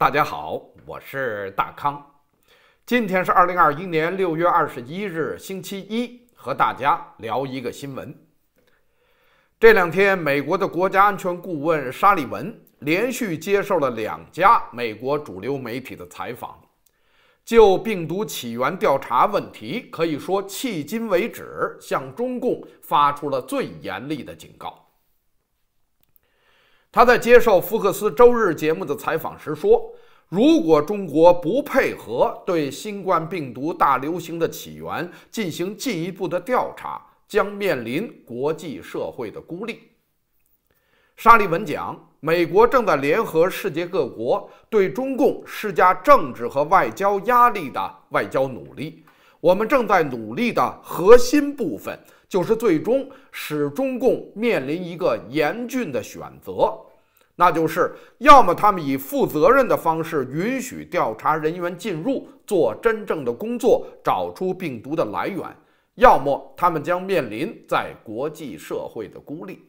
大家好，我是大康。今天是二零二一年六月二十一日，星期一，和大家聊一个新闻。这两天，美国的国家安全顾问沙利文连续接受了两家美国主流媒体的采访，就病毒起源调查问题，可以说迄今为止向中共发出了最严厉的警告。他在接受福克斯周日节目的采访时说：“如果中国不配合对新冠病毒大流行的起源进行进一步的调查，将面临国际社会的孤立。”沙利文讲：“美国正在联合世界各国对中共施加政治和外交压力的外交努力，我们正在努力的核心部分。”就是最终使中共面临一个严峻的选择，那就是要么他们以负责任的方式允许调查人员进入，做真正的工作，找出病毒的来源；要么他们将面临在国际社会的孤立。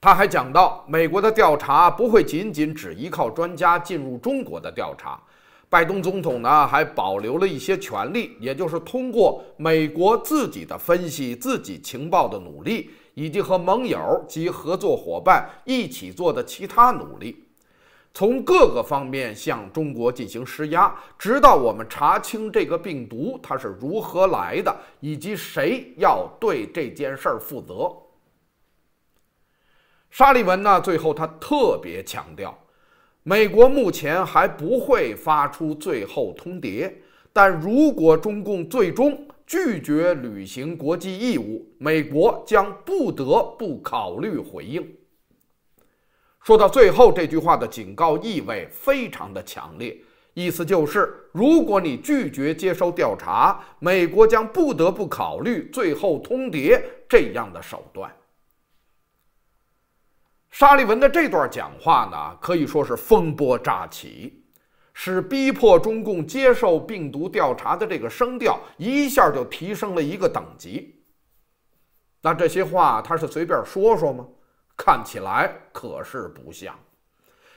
他还讲到，美国的调查不会仅仅只依靠专家进入中国的调查。拜登总统呢，还保留了一些权利，也就是通过美国自己的分析、自己情报的努力，以及和盟友及合作伙伴一起做的其他努力，从各个方面向中国进行施压，直到我们查清这个病毒它是如何来的，以及谁要对这件事儿负责。沙利文呢，最后他特别强调。美国目前还不会发出最后通牒，但如果中共最终拒绝履行国际义务，美国将不得不考虑回应。说到最后这句话的警告意味非常的强烈，意思就是，如果你拒绝接受调查，美国将不得不考虑最后通牒这样的手段。沙利文的这段讲话呢，可以说是风波乍起，使逼迫中共接受病毒调查的这个声调一下就提升了一个等级。那这些话他是随便说说吗？看起来可是不像，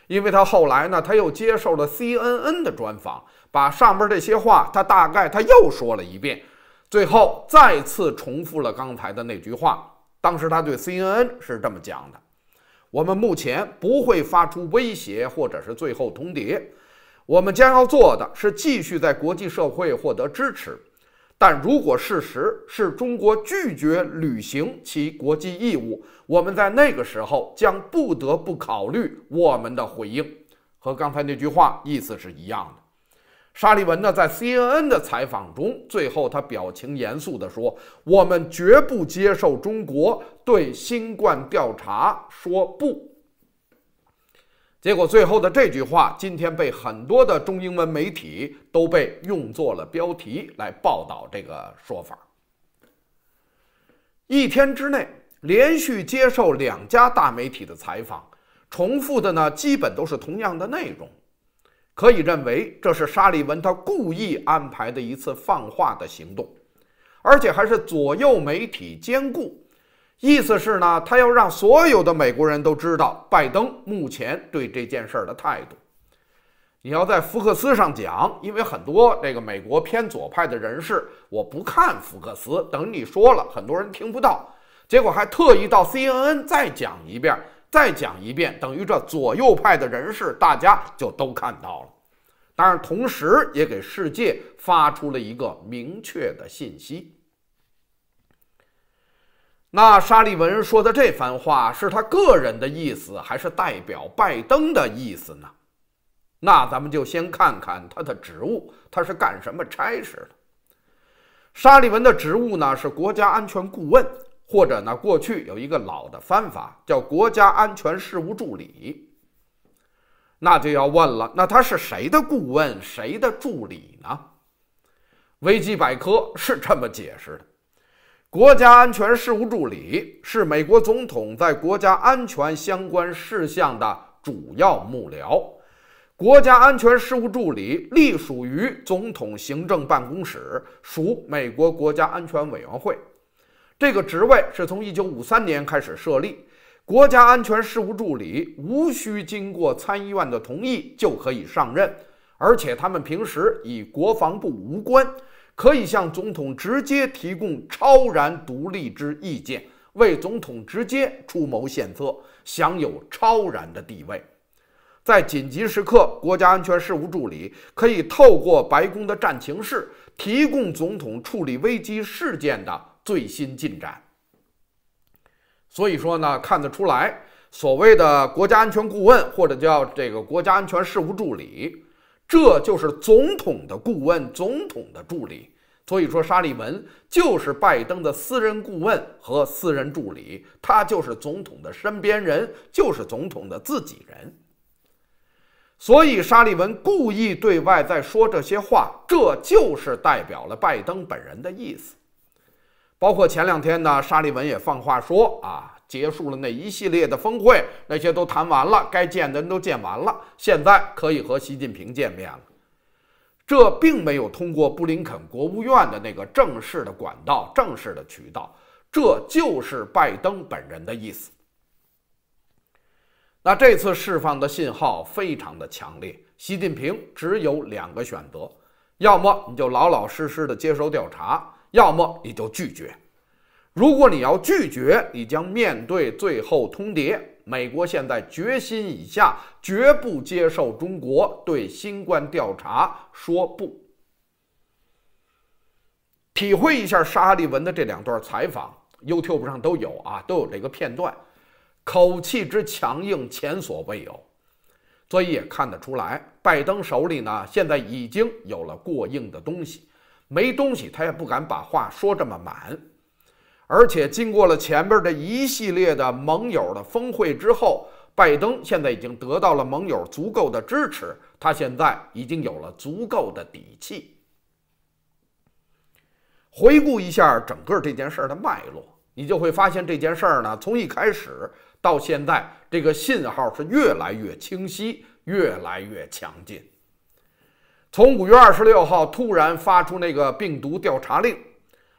因为他后来呢，他又接受了 CNN 的专访，把上面这些话他大概他又说了一遍，最后再次重复了刚才的那句话。当时他对 CNN 是这么讲的。我们目前不会发出威胁或者是最后通牒，我们将要做的是继续在国际社会获得支持。但如果事实是中国拒绝履行其国际义务，我们在那个时候将不得不考虑我们的回应，和刚才那句话意思是一样的。沙利文呢，在 CNN 的采访中，最后他表情严肃地说：“我们绝不接受中国对新冠调查说不。”结果最后的这句话，今天被很多的中英文媒体都被用作了标题来报道这个说法。一天之内连续接受两家大媒体的采访，重复的呢，基本都是同样的内容。可以认为这是沙利文他故意安排的一次放话的行动，而且还是左右媒体兼顾。意思是呢，他要让所有的美国人都知道拜登目前对这件事儿的态度。你要在福克斯上讲，因为很多这个美国偏左派的人士我不看福克斯，等你说了，很多人听不到。结果还特意到 CNN 再讲一遍。再讲一遍，等于这左右派的人士，大家就都看到了。当然，同时也给世界发出了一个明确的信息。那沙利文说的这番话是他个人的意思，还是代表拜登的意思呢？那咱们就先看看他的职务，他是干什么差事的？沙利文的职务呢是国家安全顾问。或者呢？过去有一个老的方法叫“国家安全事务助理”，那就要问了，那他是谁的顾问、谁的助理呢？维基百科是这么解释的：国家安全事务助理是美国总统在国家安全相关事项的主要幕僚。国家安全事务助理隶属于总统行政办公室，属美国国家安全委员会。这个职位是从1953年开始设立，国家安全事务助理无需经过参议院的同意就可以上任，而且他们平时与国防部无关，可以向总统直接提供超然独立之意见，为总统直接出谋献策，享有超然的地位。在紧急时刻，国家安全事务助理可以透过白宫的战情室提供总统处理危机事件的。最新进展。所以说呢，看得出来，所谓的国家安全顾问或者叫这个国家安全事务助理，这就是总统的顾问、总统的助理。所以说，沙利文就是拜登的私人顾问和私人助理，他就是总统的身边人，就是总统的自己人。所以，沙利文故意对外在说这些话，这就是代表了拜登本人的意思。包括前两天呢，沙利文也放话说啊，结束了那一系列的峰会，那些都谈完了，该见的人都见完了，现在可以和习近平见面了。这并没有通过布林肯国务院的那个正式的管道、正式的渠道，这就是拜登本人的意思。那这次释放的信号非常的强烈，习近平只有两个选择，要么你就老老实实的接受调查。要么你就拒绝，如果你要拒绝，你将面对最后通牒。美国现在决心已下，绝不接受中国对新冠调查说不。体会一下沙利文的这两段采访，YouTube 上都有啊，都有这个片段，口气之强硬前所未有。所以也看得出来，拜登手里呢现在已经有了过硬的东西。没东西，他也不敢把话说这么满。而且经过了前边的一系列的盟友的峰会之后，拜登现在已经得到了盟友足够的支持，他现在已经有了足够的底气。回顾一下整个这件事的脉络，你就会发现这件事呢，从一开始到现在，这个信号是越来越清晰，越来越强劲。从五月二十六号突然发出那个病毒调查令，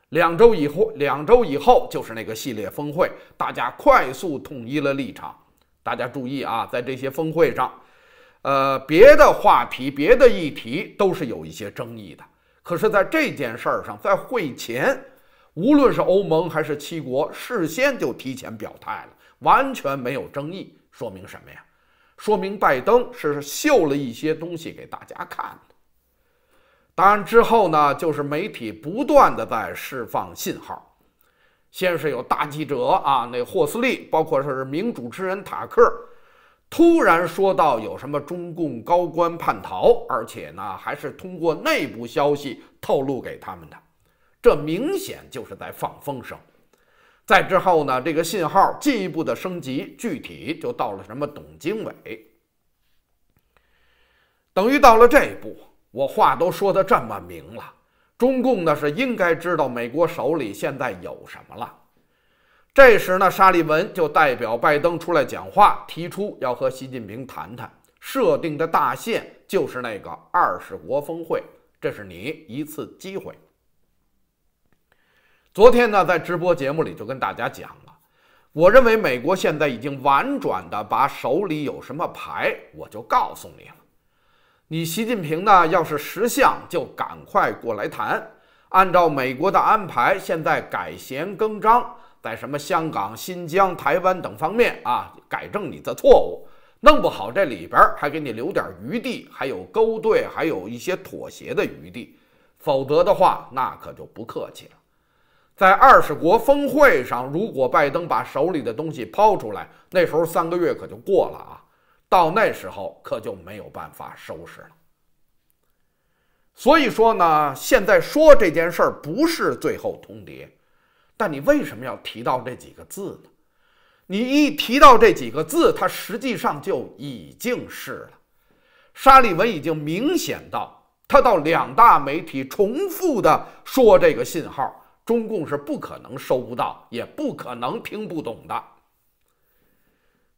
两周以后，两周以后就是那个系列峰会，大家快速统一了立场。大家注意啊，在这些峰会上，呃，别的话题、别的议题都是有一些争议的，可是，在这件事儿上，在会前，无论是欧盟还是七国，事先就提前表态了，完全没有争议。说明什么呀？说明拜登是秀了一些东西给大家看的。当然之后呢，就是媒体不断的在释放信号，先是有大记者啊，那霍思利，包括说是名主持人塔克，突然说到有什么中共高官叛逃，而且呢还是通过内部消息透露给他们的，这明显就是在放风声。再之后呢，这个信号进一步的升级，具体就到了什么董经纬，等于到了这一步。我话都说得这么明了，中共呢是应该知道美国手里现在有什么了。这时呢，沙利文就代表拜登出来讲话，提出要和习近平谈谈，设定的大限就是那个二十国峰会，这是你一次机会。昨天呢，在直播节目里就跟大家讲了，我认为美国现在已经婉转的把手里有什么牌，我就告诉你了。你习近平呢？要是识相，就赶快过来谈。按照美国的安排，现在改弦更张，在什么香港、新疆、台湾等方面啊，改正你的错误。弄不好这里边还给你留点余地，还有勾兑，还有一些妥协的余地。否则的话，那可就不客气了。在二十国峰会上，如果拜登把手里的东西抛出来，那时候三个月可就过了啊。到那时候可就没有办法收拾了。所以说呢，现在说这件事儿不是最后通牒，但你为什么要提到这几个字呢？你一提到这几个字，它实际上就已经是了。沙利文已经明显到他到两大媒体重复的说这个信号，中共是不可能收不到，也不可能听不懂的。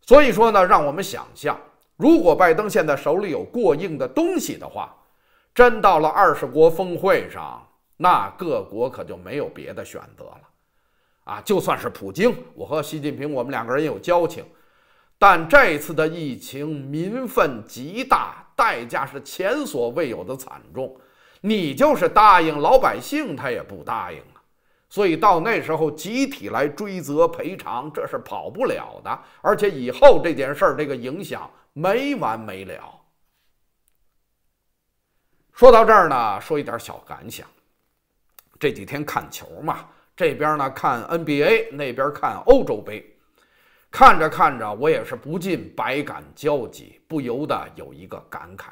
所以说呢，让我们想象，如果拜登现在手里有过硬的东西的话，真到了二十国峰会上，那各国可就没有别的选择了。啊，就算是普京，我和习近平，我们两个人有交情，但这次的疫情民愤极大，代价是前所未有的惨重。你就是答应老百姓，他也不答应。所以到那时候集体来追责赔偿，这是跑不了的。而且以后这件事儿，这个影响没完没了。说到这儿呢，说一点小感想。这几天看球嘛，这边呢看 NBA，那边看欧洲杯，看着看着，我也是不禁百感交集，不由得有一个感慨。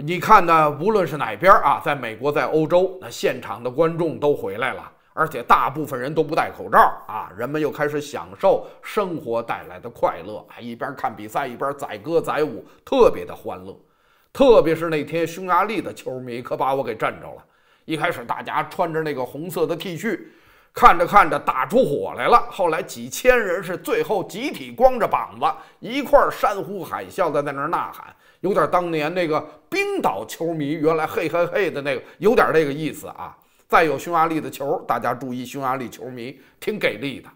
你看呢？无论是哪边啊，在美国，在欧洲，那现场的观众都回来了，而且大部分人都不戴口罩啊。人们又开始享受生活带来的快乐，还一边看比赛一边载歌载舞，特别的欢乐。特别是那天，匈牙利的球迷可把我给震着了。一开始大家穿着那个红色的 T 恤，看着看着打出火来了。后来几千人是最后集体光着膀子，一块儿山呼海啸的在那儿呐喊。有点当年那个冰岛球迷原来嘿嘿嘿的那个，有点那个意思啊。再有匈牙利的球，大家注意，匈牙利球迷挺给力的。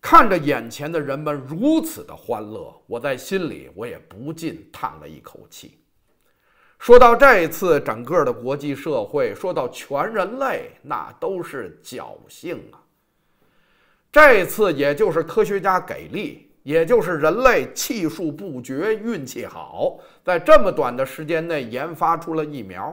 看着眼前的人们如此的欢乐，我在心里我也不禁叹了一口气。说到这次整个的国际社会，说到全人类，那都是侥幸啊。这次也就是科学家给力。也就是人类气数不绝，运气好，在这么短的时间内研发出了疫苗。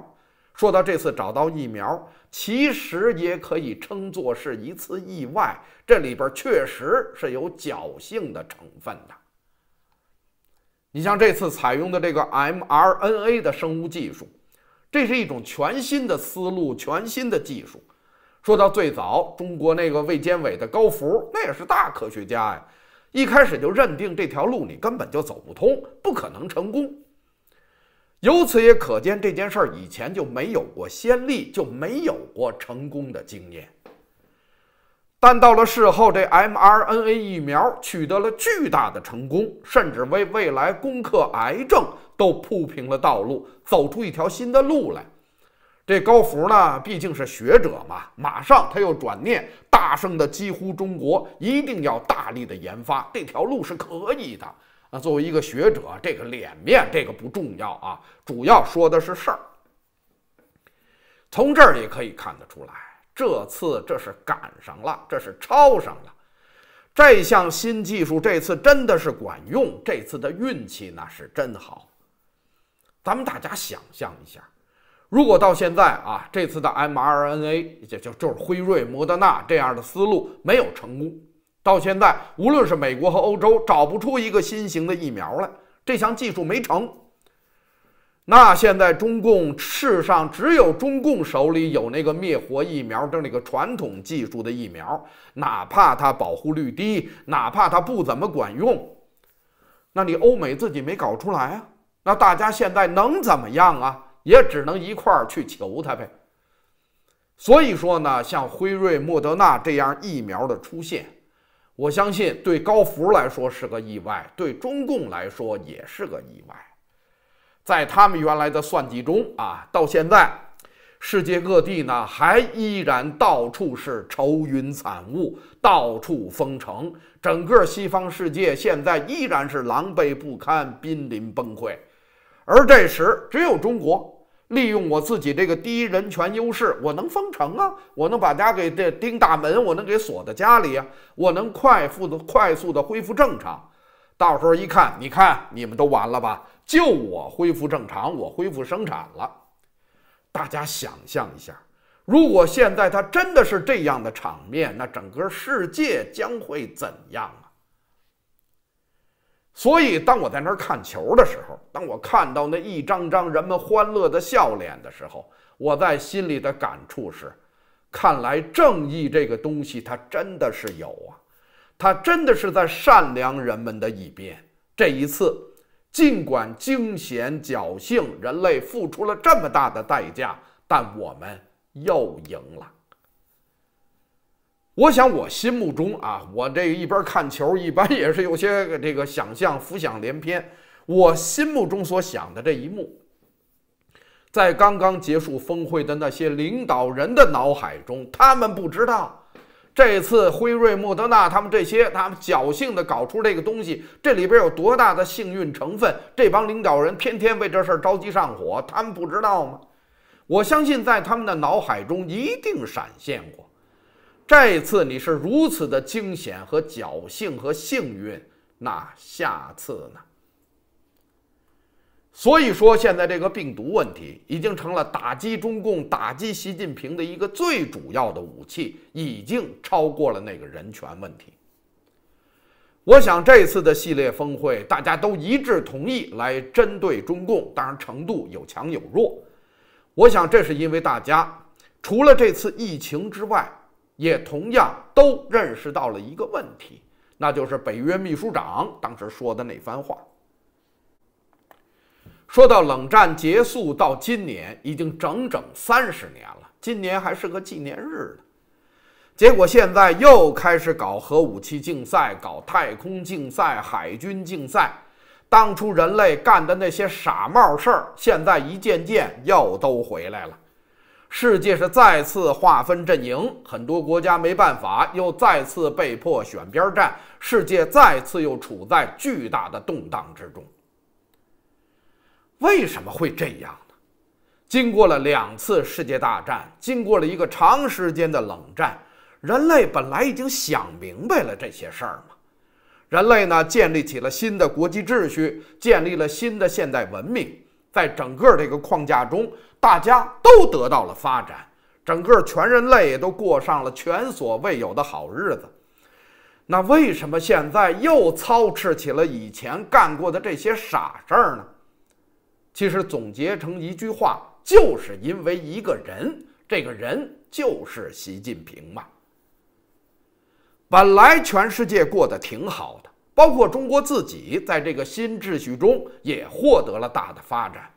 说到这次找到疫苗，其实也可以称作是一次意外，这里边确实是有侥幸的成分的。你像这次采用的这个 mRNA 的生物技术，这是一种全新的思路、全新的技术。说到最早，中国那个卫健委的高福，那也是大科学家呀。一开始就认定这条路你根本就走不通，不可能成功。由此也可见这件事儿以前就没有过先例，就没有过成功的经验。但到了事后，这 mRNA 疫苗取得了巨大的成功，甚至为未来攻克癌症都铺平了道路，走出一条新的路来。这高福呢，毕竟是学者嘛。马上他又转念，大声的几乎中国一定要大力的研发这条路是可以的。啊。作为一个学者，这个脸面这个不重要啊，主要说的是事儿。从这儿也可以看得出来，这次这是赶上了，这是抄上了。这项新技术这次真的是管用，这次的运气那是真好。咱们大家想象一下。如果到现在啊，这次的 mRNA 就就就是辉瑞、摩德纳这样的思路没有成功，到现在无论是美国和欧洲找不出一个新型的疫苗来，这项技术没成。那现在中共世上只有中共手里有那个灭活疫苗的那个传统技术的疫苗，哪怕它保护率低，哪怕它不怎么管用，那你欧美自己没搞出来啊？那大家现在能怎么样啊？也只能一块儿去求他呗。所以说呢，像辉瑞、莫德纳这样疫苗的出现，我相信对高福来说是个意外，对中共来说也是个意外。在他们原来的算计中啊，到现在，世界各地呢还依然到处是愁云惨雾，到处封城，整个西方世界现在依然是狼狈不堪，濒临崩溃。而这时，只有中国。利用我自己这个第一人权优势，我能封城啊！我能把家给这钉大门，我能给锁在家里啊！我能快，速的快速的恢复正常。到时候一看，你看你们都完了吧？就我恢复正常，我恢复生产了。大家想象一下，如果现在他真的是这样的场面，那整个世界将会怎样？所以，当我在那儿看球的时候，当我看到那一张张人们欢乐的笑脸的时候，我在心里的感触是：看来正义这个东西，它真的是有啊，它真的是在善良人们的一边。这一次，尽管惊险、侥幸，人类付出了这么大的代价，但我们又赢了。我想，我心目中啊，我这一边看球，一般也是有些这个想象，浮想联翩。我心目中所想的这一幕，在刚刚结束峰会的那些领导人的脑海中，他们不知道，这次辉瑞、莫德纳他们这些，他们侥幸的搞出这个东西，这里边有多大的幸运成分？这帮领导人天天为这事儿着急上火，他们不知道吗？我相信，在他们的脑海中一定闪现过。这次你是如此的惊险和侥幸和幸运，那下次呢？所以说，现在这个病毒问题已经成了打击中共、打击习近平的一个最主要的武器，已经超过了那个人权问题。我想这次的系列峰会，大家都一致同意来针对中共，当然程度有强有弱。我想这是因为大家除了这次疫情之外，也同样都认识到了一个问题，那就是北约秘书长当时说的那番话。说到冷战结束到今年已经整整三十年了，今年还是个纪念日呢。结果现在又开始搞核武器竞赛、搞太空竞赛、海军竞赛，当初人类干的那些傻帽事儿，现在一件件又都回来了。世界是再次划分阵营，很多国家没办法，又再次被迫选边站。世界再次又处在巨大的动荡之中。为什么会这样呢？经过了两次世界大战，经过了一个长时间的冷战，人类本来已经想明白了这些事儿嘛。人类呢，建立起了新的国际秩序，建立了新的现代文明。在整个这个框架中，大家都得到了发展，整个全人类也都过上了前所未有的好日子。那为什么现在又操持起了以前干过的这些傻事儿呢？其实总结成一句话，就是因为一个人，这个人就是习近平嘛。本来全世界过得挺好的。包括中国自己在这个新秩序中也获得了大的发展。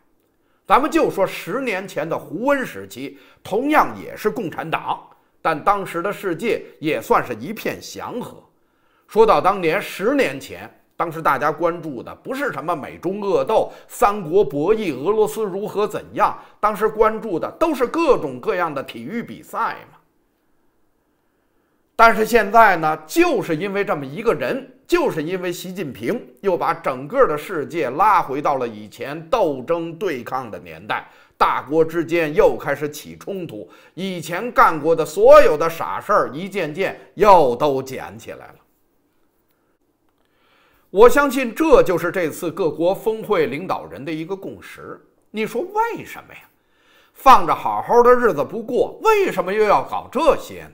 咱们就说十年前的胡温时期，同样也是共产党，但当时的世界也算是一片祥和。说到当年十年前，当时大家关注的不是什么美中恶斗、三国博弈、俄罗斯如何怎样，当时关注的都是各种各样的体育比赛嘛。但是现在呢，就是因为这么一个人，就是因为习近平，又把整个的世界拉回到了以前斗争对抗的年代，大国之间又开始起冲突，以前干过的所有的傻事儿一件件又都捡起来了。我相信这就是这次各国峰会领导人的一个共识。你说为什么呀？放着好好的日子不过，为什么又要搞这些呢？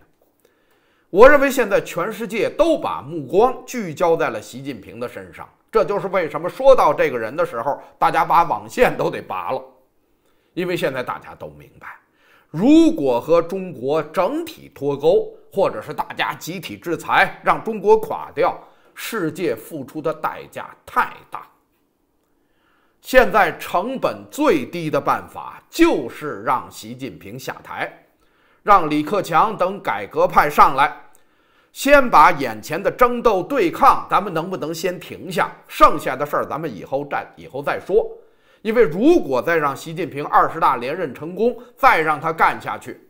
我认为现在全世界都把目光聚焦在了习近平的身上，这就是为什么说到这个人的时候，大家把网线都得拔了。因为现在大家都明白，如果和中国整体脱钩，或者是大家集体制裁，让中国垮掉，世界付出的代价太大。现在成本最低的办法就是让习近平下台。让李克强等改革派上来，先把眼前的争斗对抗，咱们能不能先停下？剩下的事儿咱们以后再以后再说。因为如果再让习近平二十大连任成功，再让他干下去，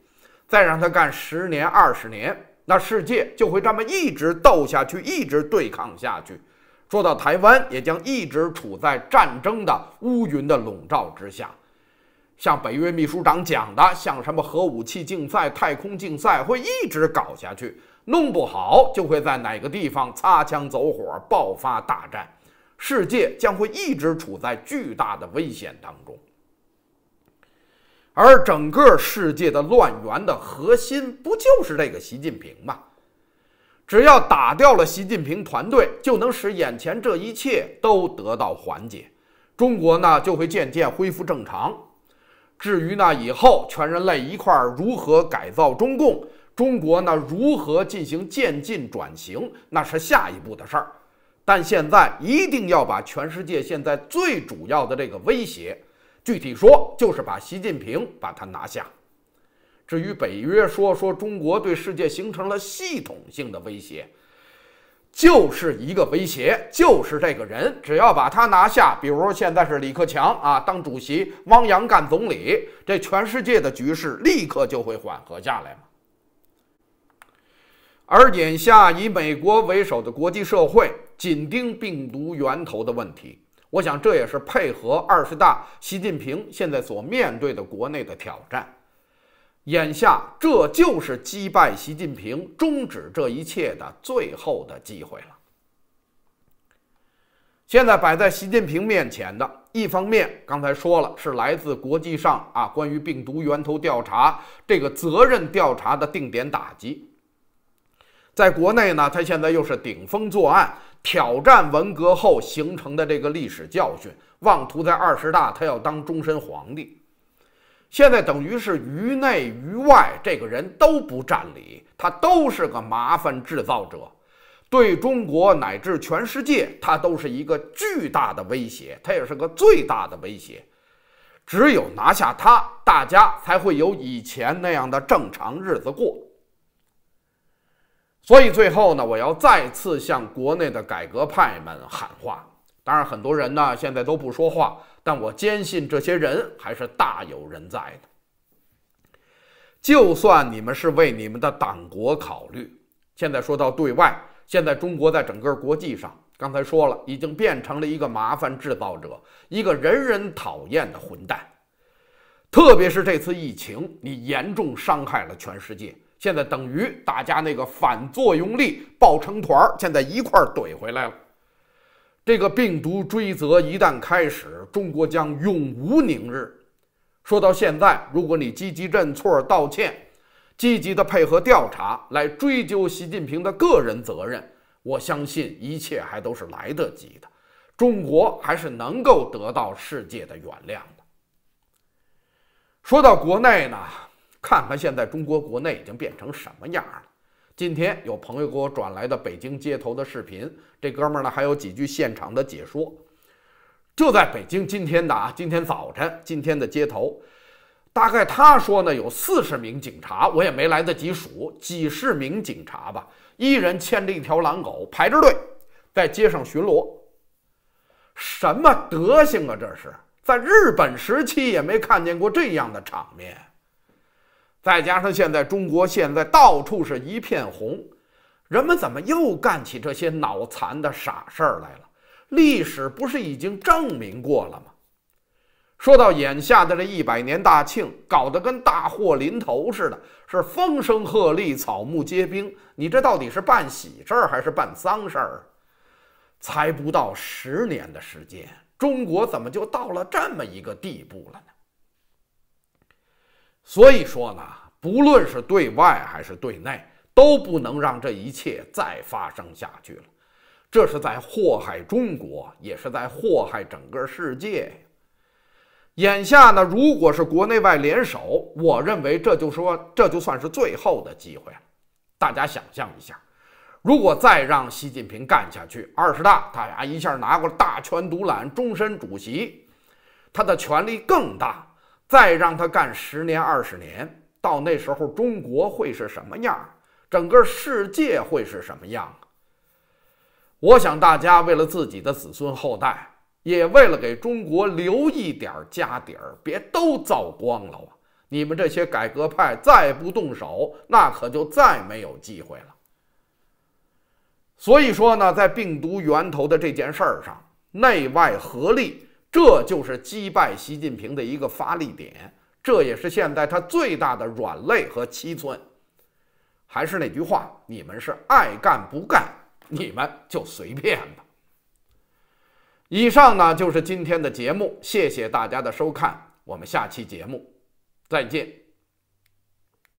再让他干十年二十年，那世界就会这么一直斗下去，一直对抗下去。说到台湾，也将一直处在战争的乌云的笼罩之下。像北约秘书长讲的，像什么核武器竞赛、太空竞赛会一直搞下去，弄不好就会在哪个地方擦枪走火，爆发大战，世界将会一直处在巨大的危险当中。而整个世界的乱源的核心不就是这个习近平吗？只要打掉了习近平团队，就能使眼前这一切都得到缓解，中国呢就会渐渐恢复正常。至于那以后，全人类一块儿如何改造中共，中国呢如何进行渐进转型，那是下一步的事儿。但现在一定要把全世界现在最主要的这个威胁，具体说就是把习近平把他拿下。至于北约说说中国对世界形成了系统性的威胁。就是一个威胁，就是这个人，只要把他拿下，比如现在是李克强啊当主席，汪洋干总理，这全世界的局势立刻就会缓和下来嘛。而眼下以美国为首的国际社会紧盯病毒源头的问题，我想这也是配合二十大，习近平现在所面对的国内的挑战。眼下，这就是击败习近平、终止这一切的最后的机会了。现在摆在习近平面前的，一方面刚才说了，是来自国际上啊关于病毒源头调查这个责任调查的定点打击；在国内呢，他现在又是顶风作案，挑战文革后形成的这个历史教训，妄图在二十大他要当终身皇帝。现在等于是于内于外，这个人都不占理，他都是个麻烦制造者，对中国乃至全世界，他都是一个巨大的威胁，他也是个最大的威胁。只有拿下他，大家才会有以前那样的正常日子过。所以最后呢，我要再次向国内的改革派们喊话，当然很多人呢现在都不说话。但我坚信，这些人还是大有人在的。就算你们是为你们的党国考虑，现在说到对外，现在中国在整个国际上，刚才说了，已经变成了一个麻烦制造者，一个人人讨厌的混蛋。特别是这次疫情，你严重伤害了全世界，现在等于大家那个反作用力抱成团，现在一块怼回来了。这个病毒追责一旦开始，中国将永无宁日。说到现在，如果你积极认错、道歉，积极的配合调查来追究习近平的个人责任，我相信一切还都是来得及的，中国还是能够得到世界的原谅的。说到国内呢，看看现在中国国内已经变成什么样了。今天有朋友给我转来的北京街头的视频，这哥们儿呢还有几句现场的解说。就在北京今天的啊，今天早晨今天的街头，大概他说呢有四十名警察，我也没来得及数，几十名警察吧，一人牵着一条狼狗排着队在街上巡逻，什么德行啊！这是在日本时期也没看见过这样的场面。再加上现在中国现在到处是一片红，人们怎么又干起这些脑残的傻事儿来了？历史不是已经证明过了吗？说到眼下的这一百年大庆，搞得跟大祸临头似的，是风声鹤唳、草木皆兵。你这到底是办喜事儿还是办丧事儿？才不到十年的时间，中国怎么就到了这么一个地步了呢？所以说呢，不论是对外还是对内，都不能让这一切再发生下去了。这是在祸害中国，也是在祸害整个世界。眼下呢，如果是国内外联手，我认为这就说，这就算是最后的机会了。大家想象一下，如果再让习近平干下去，二十大他呀一下拿过大权独揽，终身主席，他的权力更大。再让他干十年二十年，到那时候中国会是什么样？整个世界会是什么样？我想大家为了自己的子孙后代，也为了给中国留一点家底儿，别都造光了啊！你们这些改革派再不动手，那可就再没有机会了。所以说呢，在病毒源头的这件事儿上，内外合力。这就是击败习近平的一个发力点，这也是现在他最大的软肋和七寸。还是那句话，你们是爱干不干，你们就随便吧。以上呢就是今天的节目，谢谢大家的收看，我们下期节目再见。